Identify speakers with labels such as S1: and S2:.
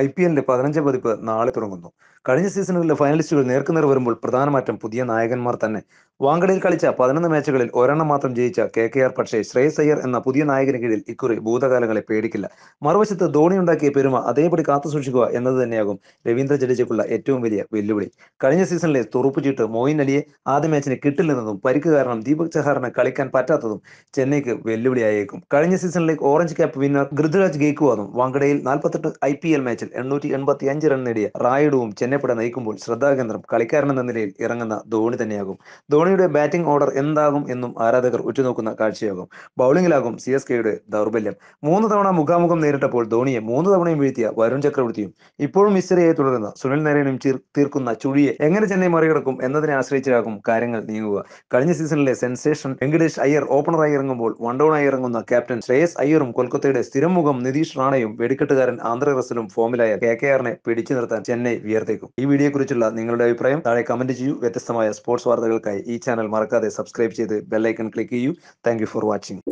S1: I P എല്ലിന്റെ പതിനഞ്ച് പതിപ്പ് നാളെ തുടങ്ങുന്നു കഴിഞ്ഞ സീസണിലെ ഫൈനലിസ്റ്റുകൾ നേർക്കുനേർ വരുമ്പോൾ പ്രധാനമാറ്റം പുതിയ നായകന്മാർ തന്നെ വാങ്കഡയിൽ കളിച്ച പതിനൊന്ന് മാച്ചുകളിൽ ഒരെണ്ണം മാത്രം ജയിച്ച കെ കെ ആർ പക്ഷേ ശ്രേയസ് അയ്യർ എന്ന പുതിയ നായകന് കീഴിൽ ഇക്കുറി ഭൂതകാലങ്ങളെ പേടിക്കില്ല മറുവശത്ത് ധോണി ഉണ്ടാക്കിയ പെരുമ അതേപടി കാത്തുസൂക്ഷിക്കുക എന്നത് തന്നെയാകും രവീന്ദ്ര ജഡേജയ്ക്കുള്ള ഏറ്റവും വലിയ വെല്ലുവിളി കഴിഞ്ഞ സീസണിലെ ചീട്ട് മോയിൻ അലിയെ ആദ്യ മാച്ചിന് കിട്ടില്ലെന്നതും പരിക്ക് കാരണം ദീപക് ചഹാറിന് കളിക്കാൻ പറ്റാത്തതും ചെന്നൈക്ക് വെല്ലുവിളിയായേക്കും കഴിഞ്ഞ സീസണിലെ ഓറഞ്ച് ക്യാപ്പ് വിന്നർ ഗൃതുരാജ് ഗേക്കുവാദും വാങ്കഡയിൽ നാൽപ്പത്തെട്ട് ഐ പി എൽ മാച്ചിൽ എണ്ണൂറ്റി എൺപത്തി അഞ്ച് റൺ നേടിയ റായിഡുവും ചെന്നൈപ്പട നയിക്കുമ്പോൾ ശ്രദ്ധാകേന്ദ്രം കളിക്കാരനെന്ന നിലയിൽ ഇറങ്ങുന്ന ധോണി തന്നെയാകും ധോണി ധോണിയുടെ ബാറ്റിംഗ് ഓർഡർ എന്താകും എന്നും ആരാധകർ ഉറ്റുനോക്കുന്ന കാഴ്ചയാകും ബൗളിംഗിലാകും സി എസ് കെയുടെ ദൗർബല്യം മൂന്ന് തവണ മുഖാമുഖം നേരിട്ടപ്പോൾ ധോണിയെ മൂന്ന് തവണയും വീഴ്ത്തിയ വരുൺ ചക്രവർത്തിയും ഇപ്പോഴും മിസ്റ്ററിയായി തുടരുന്ന സുനിൽ നാരായണനും തീർക്കുന്ന ചുഴിയെ എങ്ങനെ ചെന്നൈ മറികടക്കും എന്നതിനെ ആശ്രയിച്ചാകും കാര്യങ്ങൾ നീങ്ങുക കഴിഞ്ഞ സീസണിലെ സെൻസേഷൻ വെങ്കടേഷ് അയ്യർ ഓപ്പണറായി ഇറങ്ങുമ്പോൾ വൺ ആയി ഇറങ്ങുന്ന ക്യാപ്റ്റൻ ശ്രേയസ് അയ്യറും കൊൽക്കത്തയുടെ സ്ഥിരം മുഖം നിതീഷ് റാണയും വെടിക്കെട്ടുകാരൻ ആന്ധ്ര റസലും ഫോമിലായ കെ കെ ആറിനെ പിടിച്ചു നിർത്താൻ ചെന്നൈ വിയർത്തേക്കും ഈ വീഡിയോയെക്കുറിച്ചുള്ള നിങ്ങളുടെ അഭിപ്രായം താഴെ കമന്റ് ചെയ്യൂ വ്യത്യസ്തമായ സ്പോർട്സ് വാർത്തകൾക്കായി ഈ ചാനൽ മറക്കാതെ സബ്സ്ക്രൈബ് ചെയ്ത് ബെല്ലൈക്കൺ ക്ലിക്ക് ചെയ്യൂ താങ്ക് ഫോർ വാച്ചിങ്